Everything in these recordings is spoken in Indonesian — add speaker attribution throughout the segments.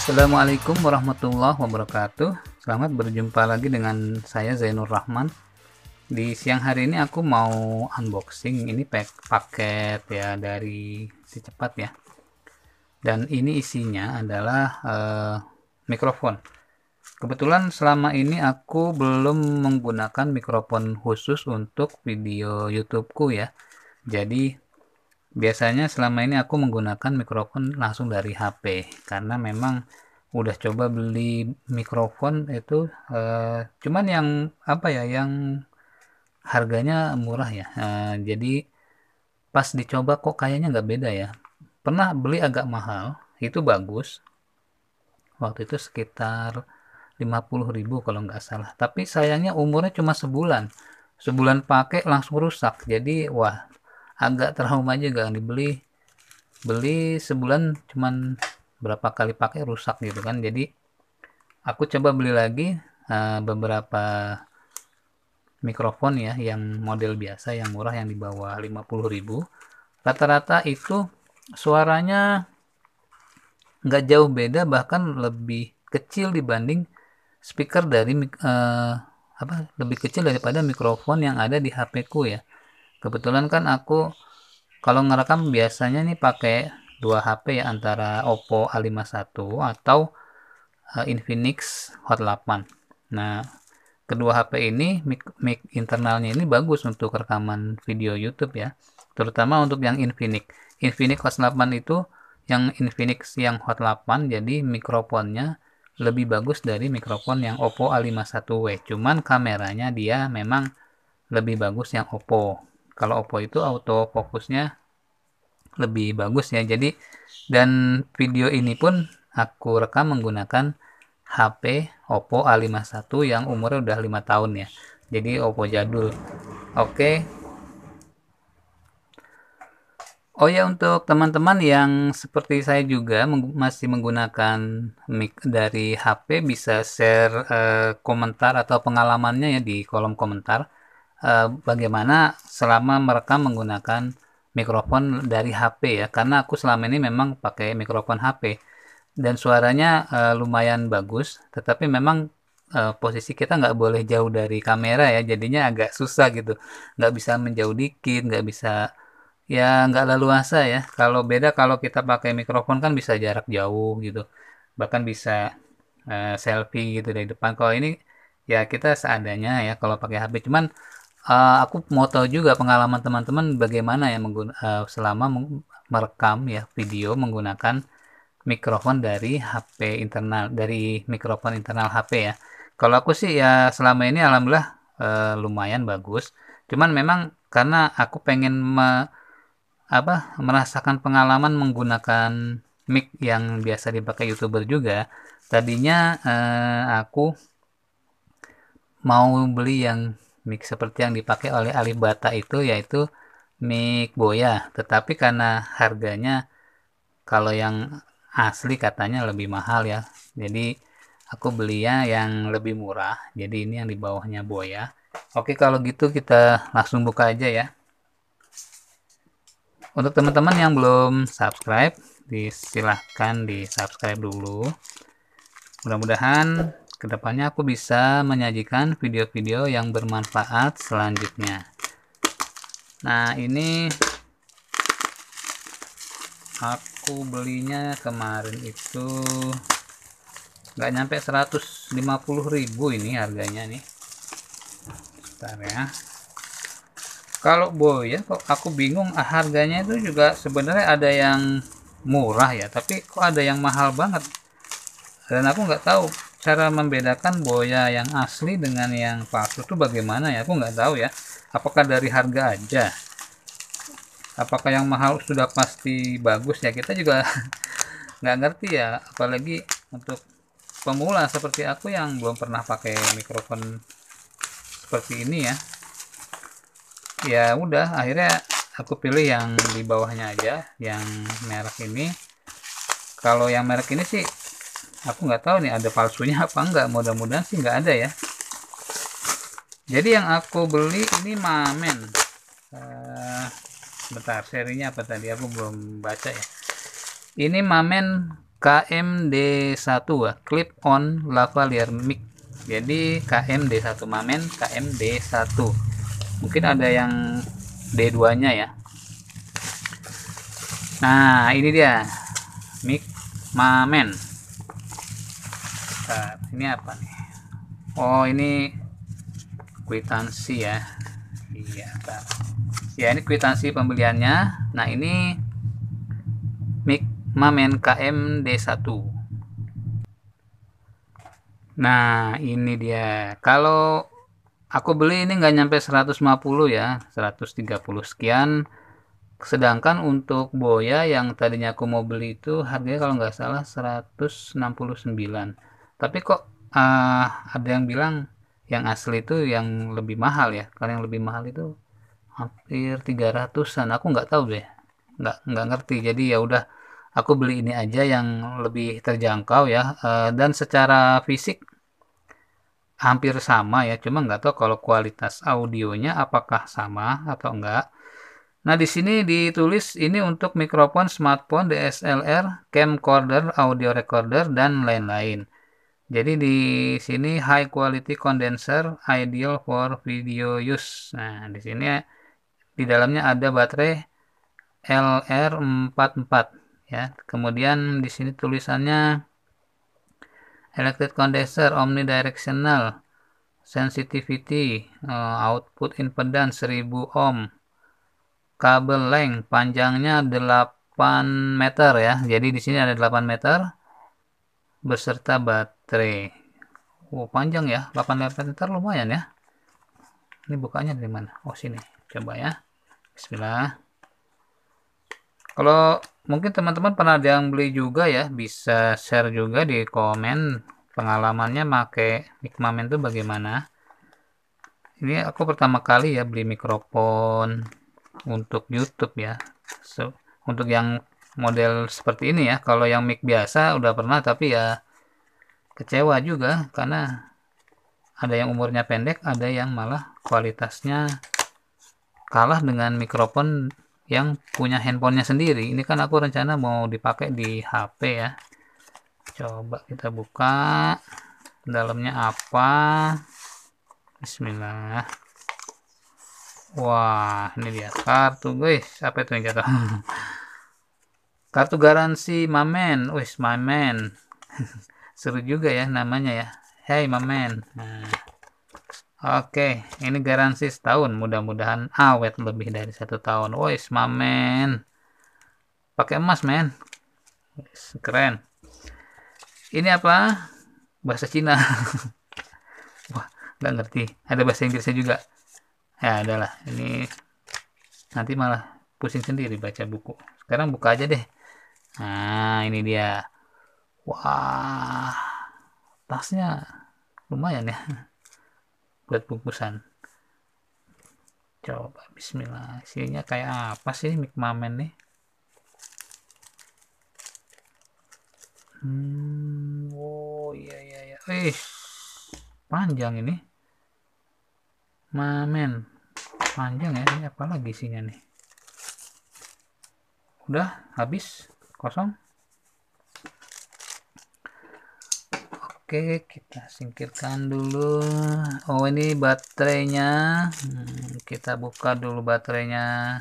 Speaker 1: Assalamualaikum warahmatullahi wabarakatuh Selamat berjumpa lagi dengan saya Zainur Rahman Di siang hari ini aku mau unboxing Ini pack paket ya dari si cepat ya Dan ini isinya adalah uh, mikrofon Kebetulan selama ini aku belum menggunakan mikrofon khusus untuk video YouTube ku ya Jadi biasanya selama ini aku menggunakan mikrofon langsung dari HP karena memang udah coba beli mikrofon itu uh, cuman yang apa ya yang harganya murah ya uh, jadi pas dicoba kok kayaknya nggak beda ya pernah beli agak mahal itu bagus waktu itu sekitar 50.000 kalau nggak salah tapi sayangnya umurnya cuma sebulan sebulan pakai langsung rusak jadi wah agak trauma juga dibeli beli sebulan cuman berapa kali pakai rusak gitu kan jadi aku coba beli lagi uh, beberapa mikrofon ya yang model biasa yang murah yang di bawah 50.000 rata-rata itu suaranya nggak jauh beda bahkan lebih kecil dibanding speaker dari uh, apa lebih kecil daripada mikrofon yang ada di HP ku ya kebetulan kan aku kalau ngerekam biasanya nih pakai dua HP ya antara Oppo A51 atau uh, Infinix Hot 8 nah kedua HP ini mic, mic internalnya ini bagus untuk rekaman video YouTube ya terutama untuk yang Infinix Infinix Hot 8 itu yang Infinix yang Hot 8 jadi mikrofonnya lebih bagus dari mikrofon yang Oppo A51W cuman kameranya dia memang lebih bagus yang Oppo kalau Oppo itu auto fokusnya lebih bagus ya jadi dan video ini pun aku rekam menggunakan HP Oppo A51 yang umurnya udah lima tahun ya jadi Oppo jadul oke Oh ya untuk teman-teman yang seperti saya juga masih menggunakan mic dari HP bisa share eh, komentar atau pengalamannya ya di kolom komentar uh, bagaimana selama mereka menggunakan mikrofon dari HP ya karena aku selama ini memang pakai mikrofon HP dan suaranya uh, lumayan bagus tetapi memang uh, posisi kita nggak boleh jauh dari kamera ya jadinya agak susah gitu nggak bisa menjauh dikit nggak bisa ya nggak leluasa ya kalau beda kalau kita pakai mikrofon kan bisa jarak jauh gitu bahkan bisa uh, selfie gitu dari depan kalau ini ya kita seadanya ya kalau pakai HP cuman uh, aku mau tahu juga pengalaman teman-teman bagaimana ya uh, selama merekam ya video menggunakan mikrofon dari HP internal dari mikrofon internal HP ya. Kalau aku sih ya selama ini alhamdulillah uh, lumayan bagus. Cuman memang karena aku pengen me, apa merasakan pengalaman menggunakan mic yang biasa dipakai youtuber juga tadinya eh, aku mau beli yang Mic seperti yang dipakai oleh Alibata itu yaitu mic Boya, tetapi karena harganya kalau yang asli katanya lebih mahal ya. Jadi aku belinya yang lebih murah. Jadi ini yang di bawahnya Boya. Oke, kalau gitu kita langsung buka aja ya. Untuk teman-teman yang belum subscribe, disilahkan di subscribe dulu. Mudah-mudahan Kedepannya aku bisa menyajikan video-video yang bermanfaat selanjutnya. Nah ini aku belinya kemarin itu nggak nyampe 150.000 ini harganya nih Bentar ya kalau ya kok aku bingung ah, harganya itu juga sebenarnya ada yang murah ya tapi kok ada yang mahal banget dan aku nggak tahu cara membedakan boya yang asli dengan yang palsu tuh bagaimana ya aku nggak tahu ya apakah dari harga aja apakah yang mahal sudah pasti bagus ya kita juga nggak ngerti ya apalagi untuk pemula seperti aku yang belum pernah pakai mikrofon seperti ini ya ya udah akhirnya aku pilih yang di bawahnya aja yang merek ini kalau yang merek ini sih aku nggak tahu nih ada palsunya apa enggak mudah-mudahan sih nggak ada ya jadi yang aku beli ini mamen uh, bentar serinya apa tadi aku belum baca ya ini mamen KMD1 eh, clip on lavalier mic jadi KMD1 mamen KMD1 mungkin ada yang D2 nya ya nah ini dia mic mamen ini apa nih oh ini kwitansi ya iya bentar. ya ini kwitansi pembeliannya nah ini mikma mamen KM D1 nah ini dia kalau aku beli ini nggak nyampe 150 ya 130 sekian sedangkan untuk boya yang tadinya aku mau beli itu harganya kalau nggak salah 169 tapi kok uh, ada yang bilang yang asli itu yang lebih mahal ya kalau yang lebih mahal itu hampir 300an aku nggak tahu deh nggak nggak ngerti jadi ya udah aku beli ini aja yang lebih terjangkau ya uh, dan secara fisik hampir sama ya cuma nggak tahu kalau kualitas audionya apakah sama atau enggak nah di sini ditulis ini untuk mikrofon smartphone DSLR camcorder audio recorder dan lain-lain jadi di sini high quality condenser ideal for video use. Nah, di sini di dalamnya ada baterai LR44 ya. Kemudian di sini tulisannya electric condenser omnidirectional sensitivity eh, output impedance 1000 ohm kabel length panjangnya 8 meter ya jadi di sini ada 8 meter beserta baterai 3 wow, panjang ya 8 meter lumayan ya ini bukanya dari mana oh sini coba ya bismillah kalau mungkin teman-teman pernah ada yang beli juga ya bisa share juga di komen pengalamannya make mikmamen itu bagaimana ini aku pertama kali ya beli mikrofon untuk YouTube ya so, untuk yang model seperti ini ya kalau yang mic biasa udah pernah tapi ya kecewa juga karena ada yang umurnya pendek, ada yang malah kualitasnya kalah dengan mikrofon yang punya handphonenya sendiri. Ini kan aku rencana mau dipakai di HP ya. Coba kita buka dalamnya apa. Bismillah. Wah, ini dia kartu guys. Apa itu yang jatuh? kartu garansi Mamen. Wis, Mamen. seru juga ya namanya ya hey mamen nah. Oke, ini garansi setahun. Mudah-mudahan awet lebih dari satu tahun. ois mamen. Pakai emas, men. keren. Ini apa? Bahasa Cina. Wah, nggak ngerti. Ada bahasa Inggrisnya juga. Ya, adalah. Ini nanti malah pusing sendiri baca buku. Sekarang buka aja deh. Nah, ini dia wah tasnya lumayan ya buat bungkusan coba bismillah isinya kayak apa sih mamen nih hmm, oh iya iya iya eh panjang ini mamen panjang ya ini apa lagi isinya nih udah habis kosong Oke, kita singkirkan dulu. Oh, ini baterainya. Hmm, kita buka dulu baterainya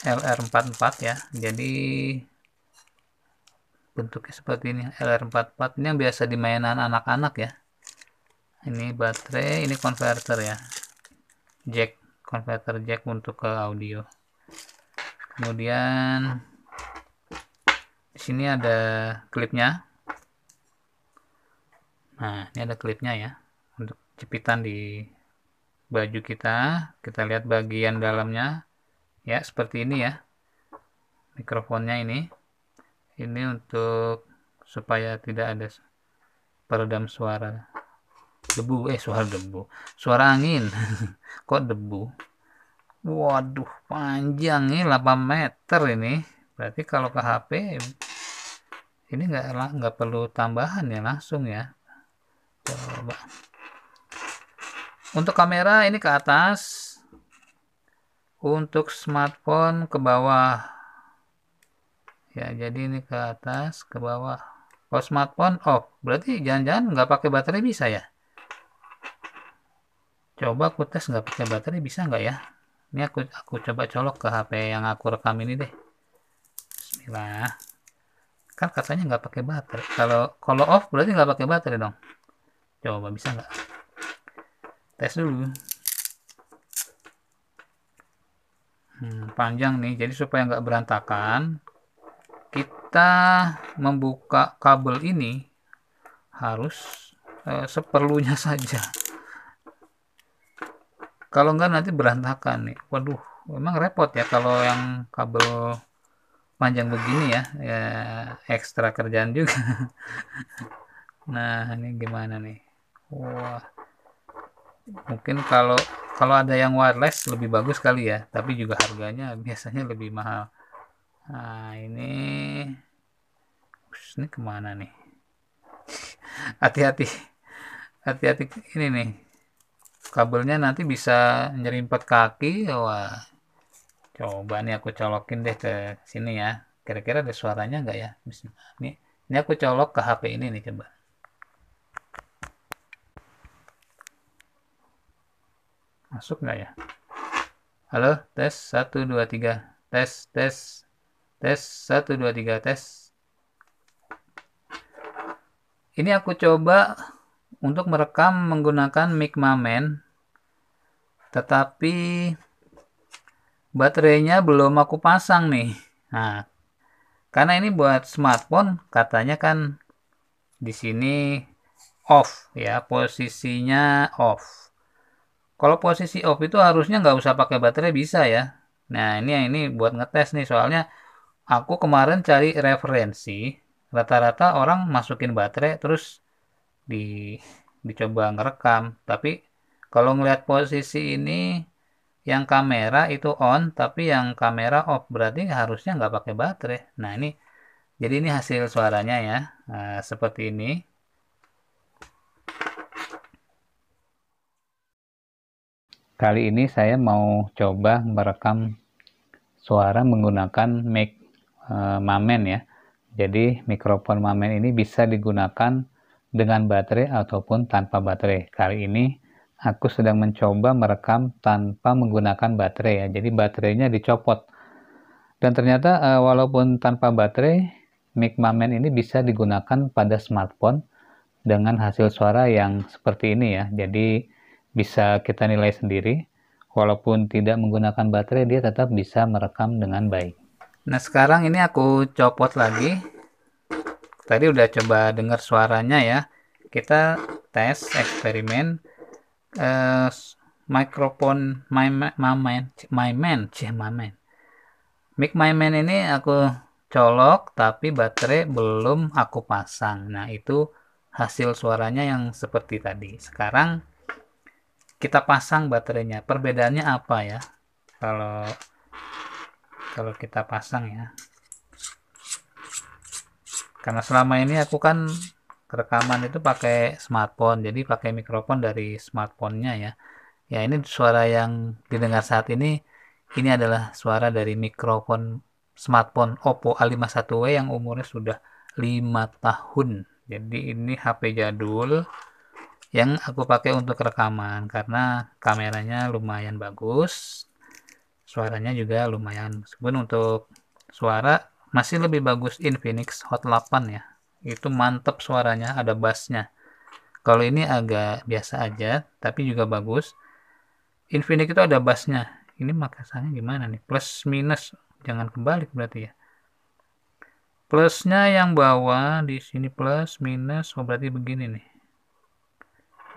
Speaker 1: LR44 ya. Jadi bentuknya seperti ini LR44 ini yang biasa dimainan anak-anak ya. Ini baterai, ini converter ya. Jack converter jack untuk ke audio. Kemudian di sini ada klipnya Nah, ini ada klipnya ya. Untuk jepitan di baju kita, kita lihat bagian dalamnya. Ya, seperti ini ya. Mikrofonnya ini. Ini untuk supaya tidak ada peredam suara debu eh suara debu suara angin kok debu waduh panjang nih 8 meter ini berarti kalau ke HP ini nggak nggak perlu tambahan ya langsung ya coba untuk kamera ini ke atas untuk smartphone ke bawah ya jadi ini ke atas ke bawah kalau smartphone off berarti jangan-jangan nggak pakai baterai bisa ya coba aku tes nggak pakai baterai bisa nggak ya ini aku aku coba colok ke HP yang aku rekam ini deh Bismillah kan katanya nggak pakai baterai kalau kalau off berarti nggak pakai baterai dong coba bisa nggak tes dulu hmm, panjang nih jadi supaya nggak berantakan kita membuka kabel ini harus eh, seperlunya saja kalau nggak nanti berantakan nih waduh memang repot ya kalau yang kabel panjang begini ya ya ekstra kerjaan juga nah ini gimana nih Wah. Mungkin kalau kalau ada yang wireless lebih bagus kali ya, tapi juga harganya biasanya lebih mahal. Nah, ini ini kemana nih? Hati-hati. Hati-hati ini nih. Kabelnya nanti bisa nyerimpet kaki. Wah. Coba nih aku colokin deh ke sini ya. Kira-kira ada suaranya enggak ya? Bismillah. Nih, ini aku colok ke HP ini nih coba. Masuk nggak ya? Halo, tes satu dua tiga, Tes, tes. Tes satu dua tiga, tes. Ini aku coba untuk merekam menggunakan mic Mamen. Tetapi baterainya belum aku pasang nih. Nah, karena ini buat smartphone, katanya kan di sini off ya, posisinya off. Kalau posisi off itu harusnya nggak usah pakai baterai bisa ya. Nah ini ini buat ngetes nih soalnya aku kemarin cari referensi rata-rata orang masukin baterai terus di dicoba ngerekam tapi kalau ngelihat posisi ini yang kamera itu on tapi yang kamera off berarti harusnya nggak pakai baterai nah ini jadi ini hasil suaranya ya nah, seperti ini Kali ini saya mau coba merekam suara menggunakan mic uh, Mamen ya. Jadi mikrofon Mamen ini bisa digunakan dengan baterai ataupun tanpa baterai. Kali ini aku sedang mencoba merekam tanpa menggunakan baterai ya. Jadi baterainya dicopot. Dan ternyata uh, walaupun tanpa baterai, mic Mamen ini bisa digunakan pada smartphone dengan hasil suara yang seperti ini ya. Jadi bisa kita nilai sendiri. Walaupun tidak menggunakan baterai, dia tetap bisa merekam dengan baik. Nah, sekarang ini aku copot lagi. Tadi udah coba dengar suaranya ya. Kita tes eksperimen eh, mikrofon my my man my man cih my man. Mic my man ini aku colok tapi baterai belum aku pasang. Nah, itu hasil suaranya yang seperti tadi. Sekarang kita pasang baterainya perbedaannya apa ya kalau kalau kita pasang ya karena selama ini aku kan rekaman itu pakai smartphone jadi pakai mikrofon dari smartphone-nya ya ya ini suara yang didengar saat ini ini adalah suara dari mikrofon smartphone Oppo A51w yang umurnya sudah 5 tahun jadi ini HP jadul yang aku pakai untuk rekaman karena kameranya lumayan bagus suaranya juga lumayan meskipun untuk suara masih lebih bagus Infinix Hot 8 ya itu mantep suaranya ada bassnya kalau ini agak biasa aja tapi juga bagus Infinix itu ada bassnya ini makasanya gimana nih plus minus jangan kebalik berarti ya plusnya yang bawah di sini plus minus oh berarti begini nih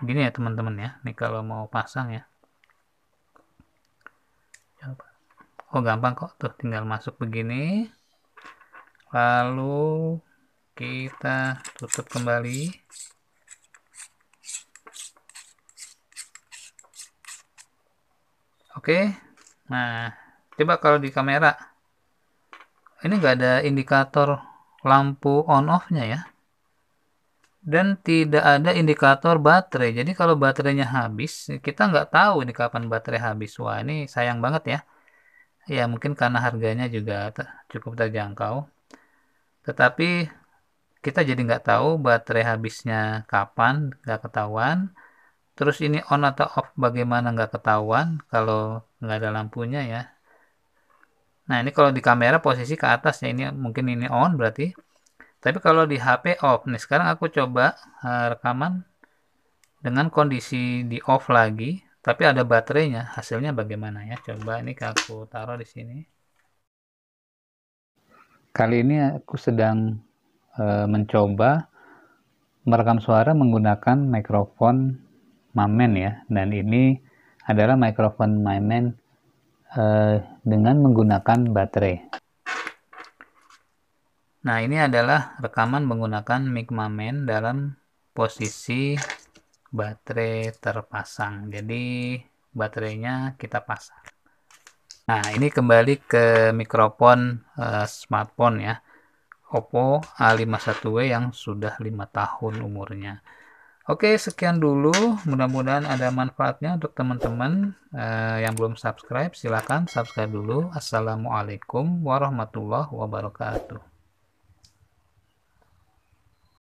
Speaker 1: gini ya teman-teman ya ini kalau mau pasang ya oh gampang kok tuh tinggal masuk begini lalu kita tutup kembali oke nah coba kalau di kamera ini nggak ada indikator lampu on off nya ya dan tidak ada indikator baterai. Jadi kalau baterainya habis, kita nggak tahu ini kapan baterai habis. Wah ini sayang banget ya. Ya mungkin karena harganya juga cukup terjangkau. Tetapi kita jadi nggak tahu baterai habisnya kapan, nggak ketahuan. Terus ini on atau off bagaimana nggak ketahuan kalau nggak ada lampunya ya. Nah ini kalau di kamera posisi ke atas ya ini mungkin ini on berarti tapi kalau di HP off nih sekarang aku coba uh, rekaman dengan kondisi di off lagi tapi ada baterainya hasilnya bagaimana ya coba ini aku taruh di sini kali ini aku sedang uh, mencoba merekam suara menggunakan mikrofon Mamen ya dan ini adalah mikrofon Mamen uh, dengan menggunakan baterai Nah, ini adalah rekaman menggunakan mic Micmaman dalam posisi baterai terpasang. Jadi, baterainya kita pasang. Nah, ini kembali ke mikrofon uh, smartphone ya. Oppo A51w yang sudah 5 tahun umurnya. Oke, sekian dulu. Mudah-mudahan ada manfaatnya untuk teman-teman uh, yang belum subscribe. Silahkan subscribe dulu. Assalamualaikum warahmatullahi wabarakatuh.